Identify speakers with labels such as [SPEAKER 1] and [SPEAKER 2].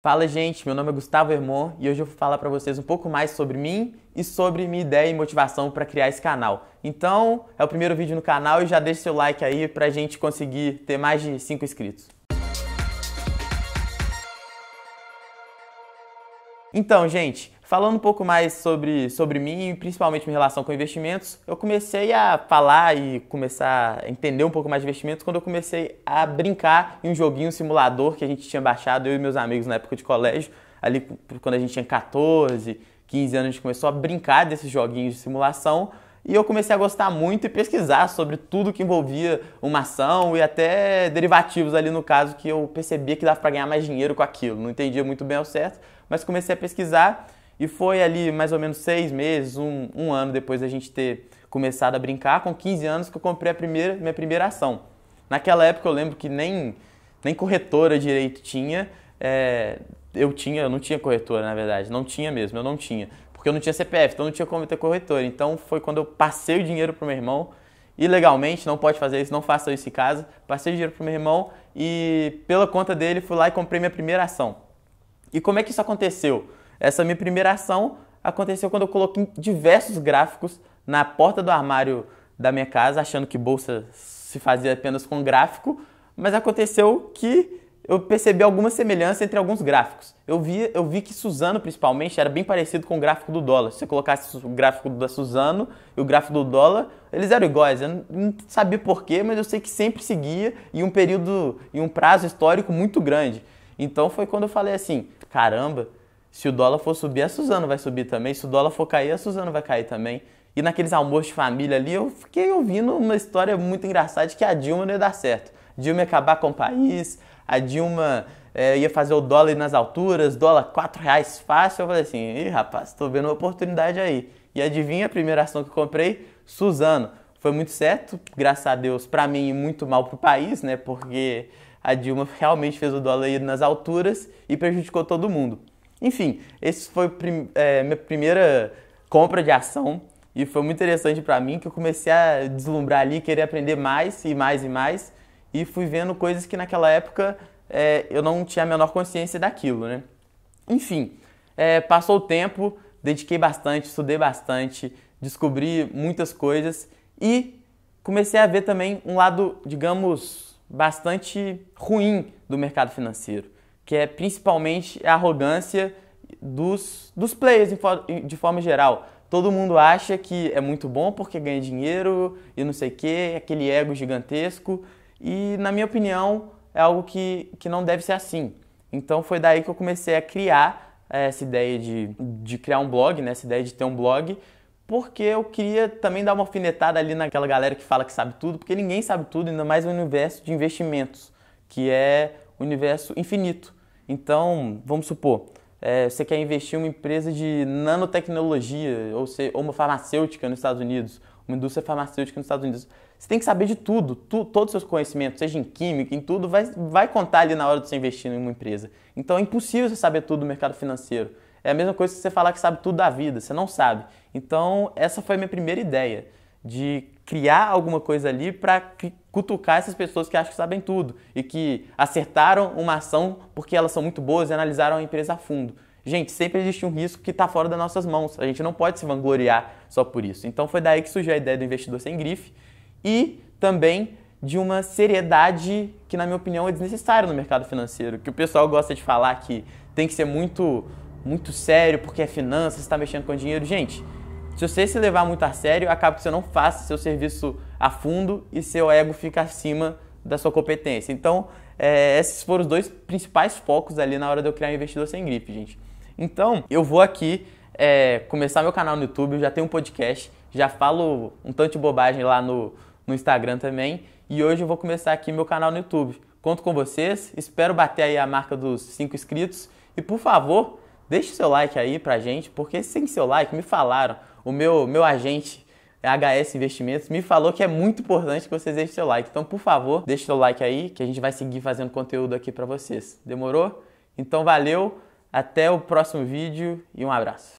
[SPEAKER 1] Fala gente, meu nome é Gustavo Hermon e hoje eu vou falar para vocês um pouco mais sobre mim e sobre minha ideia e motivação para criar esse canal. Então, é o primeiro vídeo no canal e já deixa seu like aí para gente conseguir ter mais de 5 inscritos. Então, gente, Falando um pouco mais sobre, sobre mim, principalmente em relação com investimentos, eu comecei a falar e começar a entender um pouco mais de investimentos quando eu comecei a brincar em um joguinho um simulador que a gente tinha baixado, eu e meus amigos na época de colégio, ali quando a gente tinha 14, 15 anos, a gente começou a brincar desses joguinhos de simulação e eu comecei a gostar muito e pesquisar sobre tudo que envolvia uma ação e até derivativos ali no caso que eu percebia que dava para ganhar mais dinheiro com aquilo. Não entendia muito bem ao certo, mas comecei a pesquisar e foi ali mais ou menos seis meses, um, um ano depois da gente ter começado a brincar, com 15 anos que eu comprei a primeira, minha primeira ação. Naquela época eu lembro que nem, nem corretora direito tinha, é, eu tinha, eu não tinha corretora na verdade, não tinha mesmo, eu não tinha, porque eu não tinha CPF, então não tinha como ter corretora. Então foi quando eu passei o dinheiro pro meu irmão, ilegalmente, não pode fazer isso, não faça isso em casa, passei o dinheiro pro meu irmão e pela conta dele fui lá e comprei minha primeira ação. E como é que isso aconteceu? Essa minha primeira ação aconteceu quando eu coloquei diversos gráficos na porta do armário da minha casa, achando que bolsa se fazia apenas com gráfico, mas aconteceu que eu percebi alguma semelhança entre alguns gráficos. Eu vi, eu vi que Suzano, principalmente, era bem parecido com o gráfico do dólar. Se você colocasse o gráfico da Suzano e o gráfico do dólar, eles eram iguais. Eu não sabia porquê, mas eu sei que sempre seguia em um período, em um prazo histórico muito grande. Então foi quando eu falei assim: caramba, se o dólar for subir, a Suzano vai subir também. Se o dólar for cair, a Suzano vai cair também. E naqueles almoços de família ali, eu fiquei ouvindo uma história muito engraçada de que a Dilma não ia dar certo. A Dilma ia acabar com o país, a Dilma é, ia fazer o dólar nas alturas, dólar 4 reais fácil. Eu falei assim, ih rapaz, estou vendo uma oportunidade aí. E adivinha a primeira ação que eu comprei? Suzano. Foi muito certo, graças a Deus, para mim e muito mal para o país, né? Porque a Dilma realmente fez o dólar ir nas alturas e prejudicou todo mundo. Enfim, esse foi é, minha primeira compra de ação e foi muito interessante para mim que eu comecei a deslumbrar ali, querer aprender mais e mais e mais e fui vendo coisas que naquela época é, eu não tinha a menor consciência daquilo, né? Enfim, é, passou o tempo, dediquei bastante, estudei bastante, descobri muitas coisas e comecei a ver também um lado, digamos, bastante ruim do mercado financeiro que é principalmente a arrogância dos, dos players de forma geral. Todo mundo acha que é muito bom porque ganha dinheiro e não sei o que, é aquele ego gigantesco. E, na minha opinião, é algo que, que não deve ser assim. Então, foi daí que eu comecei a criar eh, essa ideia de, de criar um blog, né? essa ideia de ter um blog, porque eu queria também dar uma alfinetada ali naquela galera que fala que sabe tudo, porque ninguém sabe tudo, ainda mais no universo de investimentos, que é um universo infinito. Então, vamos supor, é, você quer investir em uma empresa de nanotecnologia ou, se, ou uma farmacêutica nos Estados Unidos, uma indústria farmacêutica nos Estados Unidos. Você tem que saber de tudo, tu, todos os seus conhecimentos, seja em química, em tudo, vai, vai contar ali na hora de você investir em uma empresa. Então é impossível você saber tudo do mercado financeiro. É a mesma coisa que você falar que sabe tudo da vida, você não sabe. Então, essa foi a minha primeira ideia de criar alguma coisa ali para cutucar essas pessoas que acham que sabem tudo e que acertaram uma ação porque elas são muito boas e analisaram a empresa a fundo. Gente, sempre existe um risco que está fora das nossas mãos. A gente não pode se vangloriar só por isso. Então foi daí que surgiu a ideia do investidor sem grife e também de uma seriedade que, na minha opinião, é desnecessária no mercado financeiro. Que o pessoal gosta de falar que tem que ser muito, muito sério porque é finanças, está mexendo com dinheiro. Gente, se você se levar muito a sério, acaba que você não faça seu serviço a fundo e seu ego fica acima da sua competência. Então, é, esses foram os dois principais focos ali na hora de eu criar um investidor sem gripe, gente. Então, eu vou aqui é, começar meu canal no YouTube, eu já tenho um podcast, já falo um tanto de bobagem lá no, no Instagram também. E hoje eu vou começar aqui meu canal no YouTube. Conto com vocês, espero bater aí a marca dos 5 inscritos. E por favor, deixe seu like aí pra gente, porque sem seu like, me falaram, o meu, meu agente HS Investimentos me falou que é muito importante que vocês deixem seu like. Então, por favor, deixe seu like aí que a gente vai seguir fazendo conteúdo aqui para vocês. Demorou? Então, valeu, até o próximo vídeo e um abraço.